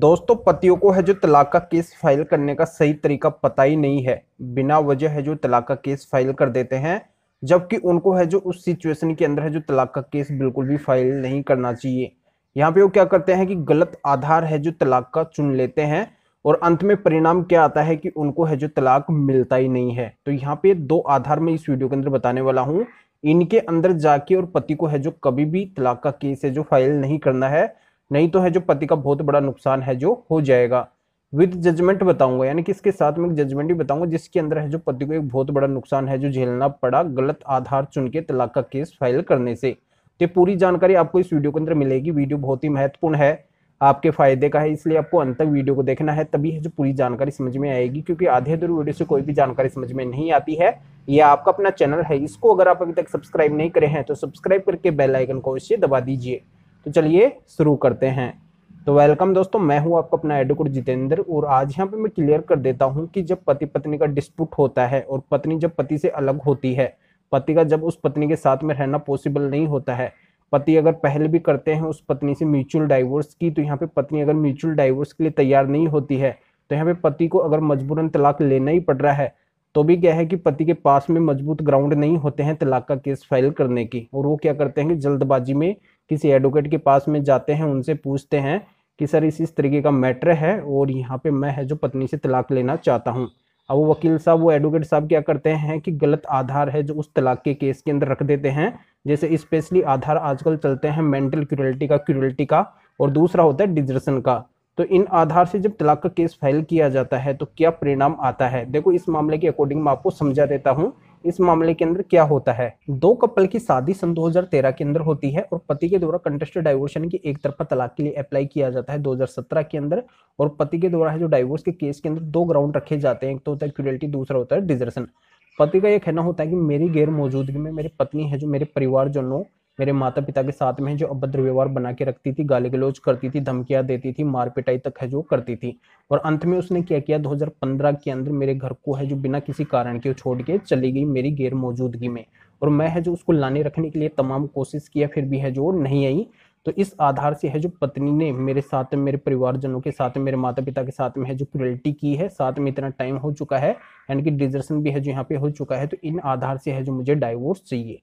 दोस्तों पतियों को है जो तलाक का केस फाइल करने का सही तरीका पता ही नहीं है बिना वजह है जो तलाक का केस फाइल कर देते हैं जबकि उनको है जो उस सिचुएशन के अंदर है जो तलाक का केस बिल्कुल भी फाइल नहीं करना चाहिए यहाँ पे वो क्या करते हैं कि गलत आधार है जो तलाक का चुन लेते हैं और अंत में परिणाम क्या आता है कि उनको है जो तलाक मिलता ही नहीं है तो यहाँ पे दो आधार में इस वीडियो के अंदर बताने वाला हूँ इनके अंदर जाके और पति को है जो कभी भी तलाक का केस है जो फाइल नहीं करना है नहीं तो है जो पति का बहुत बड़ा नुकसान है जो हो जाएगा विद जजमेंट बताऊंगा यानी कि इसके साथ में एक जजमेंट भी बताऊंगा जिसके अंदर है जो पति को एक बहुत बड़ा नुकसान है जो झेलना पड़ा गलत आधार चुन के तलाक का केस फाइल करने से तो पूरी जानकारी आपको इस वीडियो के अंदर मिलेगी वीडियो बहुत ही महत्वपूर्ण है आपके फायदे का है इसलिए आपको अंत तक वीडियो को देखना है तभी है जो पूरी जानकारी समझ में आएगी क्योंकि आधे अधूरी वीडियो से कोई भी जानकारी समझ में नहीं आती है यह आपका अपना चैनल है इसको अगर आप अभी तक सब्सक्राइब नहीं करे हैं तो सब्सक्राइब करके बेल आइकन को अवश्य दबा दीजिए तो चलिए शुरू करते हैं तो वेलकम दोस्तों मैं हूं आपका अपना एडवोकेट जितेंद्र और आज यहाँ पे मैं क्लियर कर देता हूँ कि जब पति पत्नी का डिस्प्यूट होता है और पत्नी जब पति से अलग होती है पति का जब उस पत्नी के साथ में रहना पॉसिबल नहीं होता है पति अगर पहले भी करते हैं उस पत्नी से म्यूचुअल डाइवोर्स की तो यहाँ पे पत्नी अगर म्यूचुअल डाइवोर्स के लिए तैयार नहीं होती है तो यहाँ पर पति को अगर मजबूरन तलाक लेना ही पड़ रहा है तो भी क्या है कि पति के पास में मजबूत ग्राउंड नहीं होते हैं तलाक का केस फाइल करने की और वो क्या करते हैं कि जल्दबाजी में किसी एडवोकेट के पास में जाते हैं उनसे पूछते हैं कि सर इस इस तरीके का मैटर है और यहाँ पे मैं है जो पत्नी से तलाक लेना चाहता हूँ अब वो वकील साहब वो एडवोकेट साहब क्या करते हैं कि गलत आधार है जो उस तलाक के केस के अंदर रख देते हैं जैसे स्पेशली आधार आजकल चलते हैं मेंटल क्यूरिटी का क्यूरिटी का और दूसरा होता है डिजर्सन का तो इन आधार से जब तलाक का केस फाइल किया जाता है तो क्या परिणाम आता है देखो इस मामले के अकॉर्डिंग मैं आपको समझा देता हूँ इस मामले के अंदर क्या होता है दो कपल की शादी सन 2013 के अंदर होती है और पति के द्वारा कंटेस्ट डाइवोर्स यानी कि एक तरफा तलाक के लिए अप्लाई किया जाता है 2017 के अंदर और पति के द्वारा है जो डाइवोर्स के केस के अंदर दो ग्राउंड रखे जाते हैं एक तो होता है क्यूरिटी दूसरा होता है डिजर्सन पति का यह कहना होता है कि मेरी गैर मौजूदगी में मेरी पत्नी है जो मेरे परिवार जो मेरे माता पिता के साथ में है जो अभद्र व्यवहार बना के रखती थी गाली गलोच करती थी धमकियां देती थी मार पिटाई तक है जो करती थी और अंत में उसने क्या किया 2015 के अंदर मेरे घर को है जो बिना किसी कारण के छोड़ के चली गई मेरी गैर मौजूदगी में और मैं है जो उसको लाने रखने के लिए तमाम कोशिश किया फिर भी है जो नहीं आई तो इस आधार से है जो पत्नी ने मेरे साथ मेरे परिवारजनों के साथ मेरे माता पिता के साथ में है जो क्रुअल्टी की है साथ में इतना टाइम हो चुका है एंड कि डिजर्सन भी है जो यहाँ पे हो चुका है तो इन आधार से है जो मुझे डाइवोर्स चाहिए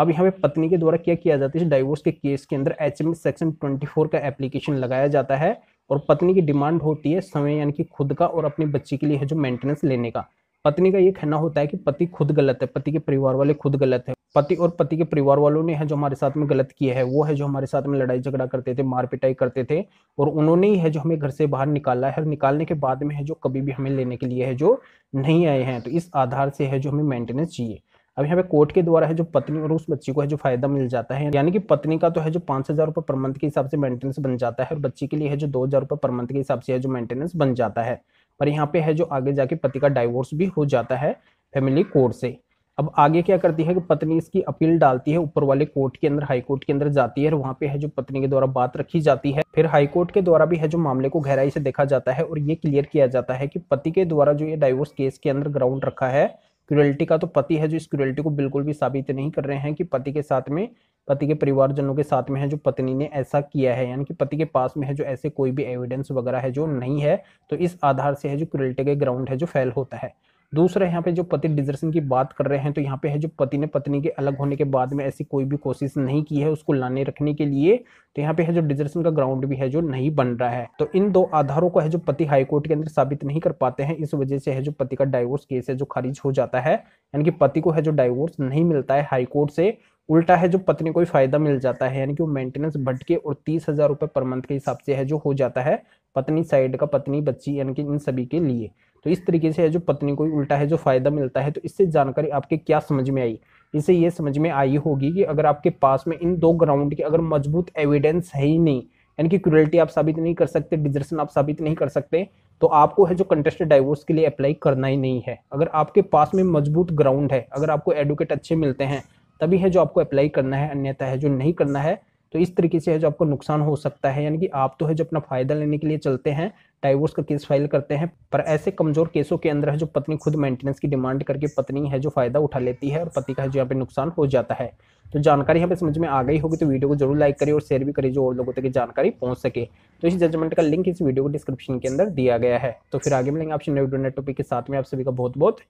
अब यहाँ पे पत्नी के द्वारा क्या किया जाता है डाइवोर्स के केस के अंदर एच सेक्शन 24 का एप्लीकेशन लगाया जाता है और पत्नी की डिमांड होती है समय यानी कि खुद का और अपने बच्चे के लिए है जो मेंटेनेंस लेने का पत्नी का ये कहना होता है कि पति खुद गलत है पति के परिवार वाले खुद गलत है पति और पति के परिवार वालों ने है जो हमारे साथ में गलत किया है वो है जो हमारे साथ में लड़ाई झगड़ा करते थे मार पिटाई करते थे और उन्होंने ही है जो हमें घर से बाहर निकाला है और निकालने के बाद में है जो कभी भी हमें लेने के लिए है जो नहीं आए हैं तो इस आधार से है जो हमें मेंटेनेंस चाहिए अब यहाँ पे कोर्ट के द्वारा है जो पत्नी और उस बच्ची को है जो फायदा मिल जाता है यानी कि पत्नी का तो है जो पांच हजार रुपये पर मंथ के हिसाब से मेंटेनेंस बन जाता है और बच्ची के लिए है जो दो हजार रुपये पर मंथ के हिसाब से है जो मेंटेनेंस बन जाता है पर यहाँ पे है जो आगे जाके पति का डाइवोर्स भी हो जाता है फैमिली कोर्ट से अब आगे क्या करती है कि पत्नी इसकी अपील डालती है ऊपर वाले कोर्ट के अंदर हाई कोर्ट के अंदर जाती है और वहाँ पे है जो पत्नी के द्वारा बात रखी जाती है फिर हाई कोर्ट के द्वारा भी है जो मामले को गहराई से देखा जाता है और ये क्लियर किया जाता है कि पति के द्वारा जो ये डाइवोर्स केस के अंदर ग्राउंड रखा है क्रुएल्टी का तो पति है जो इस क्रुएल्टी को बिल्कुल भी साबित नहीं कर रहे हैं कि पति के साथ में पति के परिवारजनों के साथ में है जो पत्नी ने ऐसा किया है यानी कि पति के पास में है जो ऐसे कोई भी एविडेंस वगैरह है जो नहीं है तो इस आधार से है जो क्रुएल्टी के ग्राउंड है जो फैल होता है दूसरा यहाँ पे जो पति डिजर्शन की बात कर रहे हैं तो यहाँ पे है जो पति ने पत्नी के अलग होने के बाद में ऐसी कोई भी कोशिश नहीं की है उसको लाने रखने के लिए तो यहाँ पे है जो डिजर्शन का ग्राउंड भी है जो नहीं बन रहा है तो इन दो आधारों को है जो पति हाईकोर्ट के अंदर साबित नहीं कर पाते हैं इस वजह से है जो पति का डाइवोर्स केस है जो खारिज हो जाता है यानी कि पति को है जो डाइवोर्स नहीं मिलता है हाईकोर्ट से उल्टा है जो पत्नी को फायदा मिल जाता है यानी कि वो मेंटेनेंस भटके और तीस हजार रुपये पर मंथ के हिसाब से है जो हो जाता है पत्नी साइड का पत्नी बच्ची यानी कि इन सभी के लिए तो इस तरीके से है जो पत्नी को उल्टा है जो फ़ायदा मिलता है तो इससे जानकारी आपके क्या समझ में आई इसे ये समझ में आई होगी कि अगर आपके पास में इन दो ग्राउंड के अगर मजबूत एविडेंस है ही नहीं यानी कि क्रुअल्टी आप साबित नहीं कर सकते डिजर्सन आप साबित नहीं कर सकते तो आपको है जो कंटेस्टेड डाइवोर्स के लिए अप्लाई करना ही नहीं है अगर आपके पास में मजबूत ग्राउंड है अगर आपको एडवोकेट अच्छे मिलते हैं तभी है जो आपको अप्लाई करना है अन्यथा है जो नहीं करना है तो इस तरीके से है जो आपको नुकसान हो सकता है यानी कि आप तो है जो अपना फ़ायदा लेने के लिए चलते हैं डाइवोर्स का केस फाइल करते हैं पर ऐसे कमजोर केसों के अंदर है जो पत्नी खुद मेंटेनेंस की डिमांड करके पत्नी है जो फायदा उठा लेती है और पति का जो यहाँ पे नुकसान हो जाता है तो जानकारी यहाँ पे समझ में आ गई होगी तो वीडियो को जरूर लाइक करिए और शेयर भी करिए जो और लोगों तक जानकारी पहुंच सके तो इस जजमेंट का लिंक इस वीडियो को डिस्क्रिप्शन के अंदर दिया गया है तो फिर आगे मिलेंगे आपसे नए टॉपिक के साथ में आप सभी का बहुत बहुत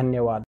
धन्यवाद